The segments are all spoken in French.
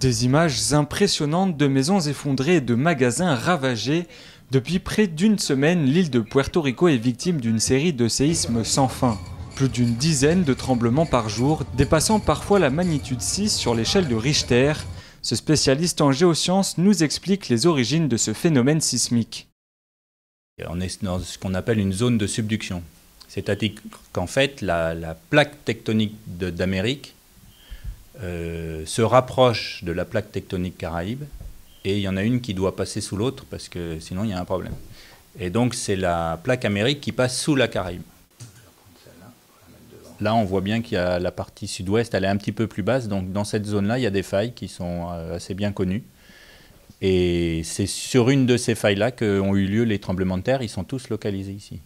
Des images impressionnantes de maisons effondrées et de magasins ravagés. Depuis près d'une semaine, l'île de Puerto Rico est victime d'une série de séismes sans fin. Plus d'une dizaine de tremblements par jour, dépassant parfois la magnitude 6 sur l'échelle de Richter. Ce spécialiste en géosciences nous explique les origines de ce phénomène sismique. On est dans ce qu'on appelle une zone de subduction. C'est-à-dire qu'en fait, la, la plaque tectonique d'Amérique euh, se rapproche de la plaque tectonique caraïbe, et il y en a une qui doit passer sous l'autre, parce que sinon il y a un problème. Et donc c'est la plaque Amérique qui passe sous la Caraïbe. Là, on voit bien qu'il y a la partie sud-ouest, elle est un petit peu plus basse, donc dans cette zone-là, il y a des failles qui sont euh, assez bien connues. Et c'est sur une de ces failles-là qu'ont eu lieu les tremblements de terre, ils sont tous localisés ici.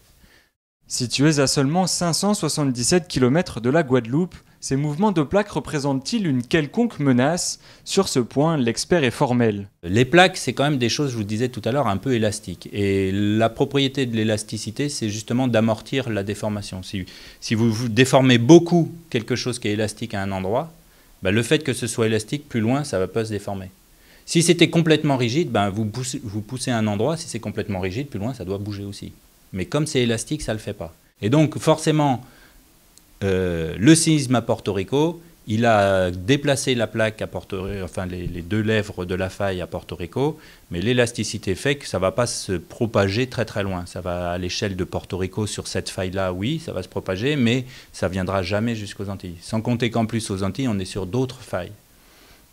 Situés à seulement 577 km de la Guadeloupe, ces mouvements de plaques représentent-ils une quelconque menace Sur ce point, l'expert est formel. Les plaques, c'est quand même des choses, je vous disais tout à l'heure, un peu élastiques. Et la propriété de l'élasticité, c'est justement d'amortir la déformation. Si, vous, déformez beaucoup quelque chose qui est élastique à un endroit, bah, le fait que ce soit élastique plus loin, ça ne va pas se déformer. Si c'était complètement rigide, bah, vous, poussez, vous poussez un endroit, si c'est complètement rigide, plus loin, ça doit bouger aussi. Mais comme c'est élastique, ça ne le fait pas. Et donc, forcément, euh, le séisme à Porto Rico, il a déplacé la plaque à Porto, enfin les, deux lèvres de la faille à Porto Rico, mais l'élasticité fait que ça va pas se propager très très loin. Ça va à l'échelle de Porto Rico sur cette faille-là, oui, ça va se propager, mais ça ne viendra jamais jusqu'aux Antilles. Sans compter qu'en plus aux Antilles, on est sur d'autres failles.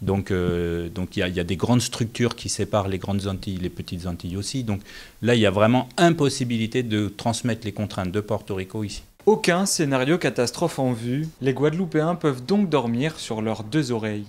Donc, euh, donc il y, y, a des grandes structures qui séparent les grandes Antilles, et les petites Antilles aussi. Donc là, il y a vraiment impossibilité de transmettre les contraintes de Porto Rico ici. Aucun scénario catastrophe en vue. Les Guadeloupéens peuvent donc dormir sur leurs deux oreilles.